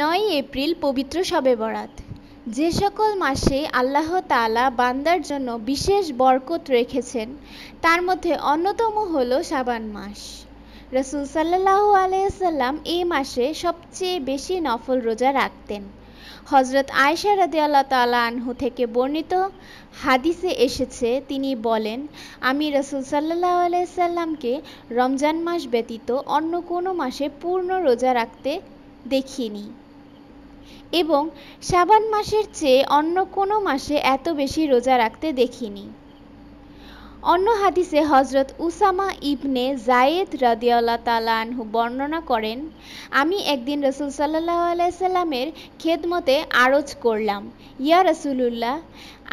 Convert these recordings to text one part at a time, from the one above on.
নয় এপ্রিল পবিত্র শবে বরাত যে সকল মাসে আল্লাহ তালা বান্দার জন্য বিশেষ বরকত রেখেছেন তার মধ্যে অন্যতম হল সাবান মাস রসুল সাল্লাহ আলাইসাল্লাম এই মাসে সবচেয়ে বেশি নফল রোজা রাখতেন হজরত আয়সা রাদি আল্লাহ তালা আনহু থেকে বর্ণিত হাদিসে এসেছে তিনি বলেন আমি রসুল সাল্লাহ আলাইসাল্লামকে রমজান মাস ব্যতীত অন্য কোনো মাসে পূর্ণ রোজা রাখতে দেখিনি এবং শাবান মাসের চেয়ে অন্য কোনো মাসে এত বেশি রোজা রাখতে দেখিনি অন্য হাদিসে হজরত উসামা ইবনে জায়েদ রাদিয়াল্লাহ তালানহু বর্ণনা করেন আমি একদিন রসুল সাল্লাহ আলাইসাল্লামের খেদমতে আরজ করলাম ইয়া রসুলুল্লাহ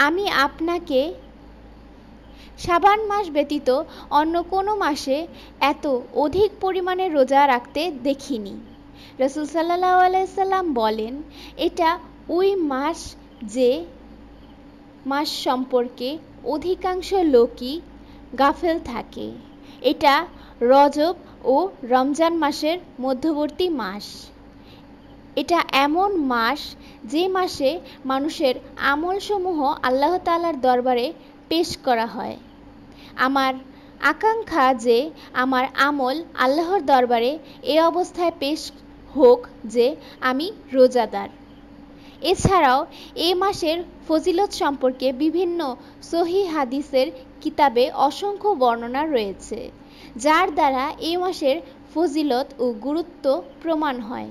আমি আপনাকে শাবান মাস ব্যতীত অন্য কোনো মাসে এত অধিক পরিমাণে রোজা রাখতে দেখিনি রসুল সাল্লাহ আলাইসাল্লাম বলেন এটা ওই মাস যে মাস সম্পর্কে অধিকাংশ লোকই গাফেল থাকে এটা রজব ও রমজান মাসের মধ্যবর্তী মাস এটা এমন মাস যে মাসে মানুষের আমলসমূহ আল্লাহ তালার দরবারে পেশ করা হয় আমার আকাঙ্ক্ষা যে আমার আমল আল্লাহর দরবারে এ অবস্থায় পেশ হোক যে আমি রোজাদার এছাড়াও এ মাসের ফজিলত সম্পর্কে বিভিন্ন সহি হাদিসের কিতাবে অসংখ্য বর্ণনা রয়েছে যার দ্বারা এ মাসের ফজিলত ও গুরুত্ব প্রমাণ হয়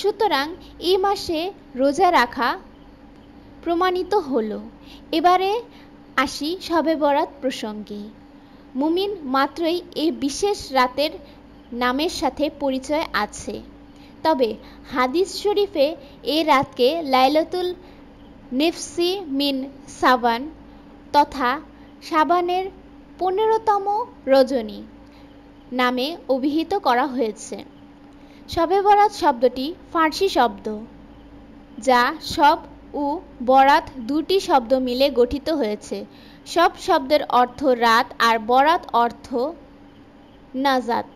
সুতরাং এ মাসে রোজা রাখা প্রমাণিত হলো এবারে আসি শবে বরাত প্রসঙ্গে মুমিন মাত্রই এই বিশেষ রাতের নামের সাথে পরিচয় আছে তবে হাদিস শরীফে এ রাতকে লাইলাতুল নেফসি মিন সাবান তথা সাবানের পনেরোতম রজনী নামে অভিহিত করা হয়েছে শবে বরাত শব্দটি ফার্সি শব্দ যা সব ও বরাত দুটি শব্দ মিলে গঠিত হয়েছে সব শব্দের অর্থ রাত আর বরাত অর্থ নাজাত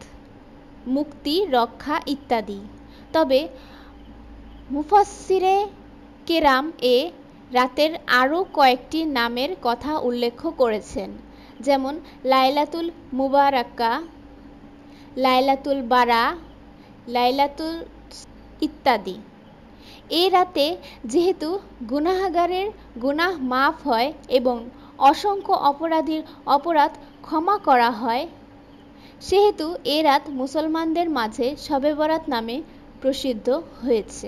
মুক্তি রক্ষা ইত্যাদি তবে মুফাসসিরে কেরাম এ রাতের আরও কয়েকটি নামের কথা উল্লেখ করেছেন যেমন লাইলাতুল মুবারাক্কা লাইলাতুল বারা লাইলাতুল ইত্যাদি এ রাতে যেহেতু গুনাহাগারের গুনাহ মাফ হয় এবং অসংখ্য অপরাধীর অপরাধ ক্ষমা করা হয় সেহেতু এ রাত মুসলমানদের মাঝে শবে বরাত নামে প্রসিদ্ধ হয়েছে